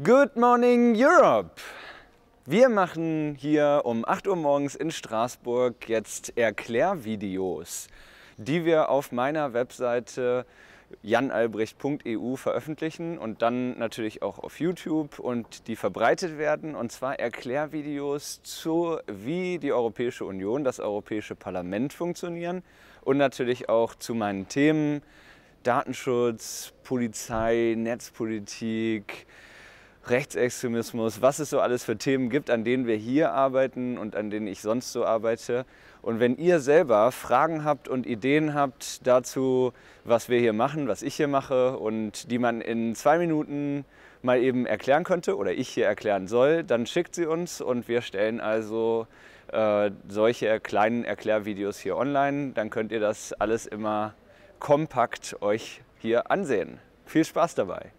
Good Morning Europe! Wir machen hier um 8 Uhr morgens in Straßburg jetzt Erklärvideos, die wir auf meiner Webseite janalbrecht.eu veröffentlichen und dann natürlich auch auf YouTube und die verbreitet werden. Und zwar Erklärvideos zu, wie die Europäische Union, das Europäische Parlament funktionieren und natürlich auch zu meinen Themen Datenschutz, Polizei, Netzpolitik, Rechtsextremismus, was es so alles für Themen gibt, an denen wir hier arbeiten und an denen ich sonst so arbeite. Und wenn ihr selber Fragen habt und Ideen habt dazu, was wir hier machen, was ich hier mache und die man in zwei Minuten mal eben erklären könnte oder ich hier erklären soll, dann schickt sie uns und wir stellen also äh, solche kleinen Erklärvideos hier online. Dann könnt ihr das alles immer kompakt euch hier ansehen. Viel Spaß dabei!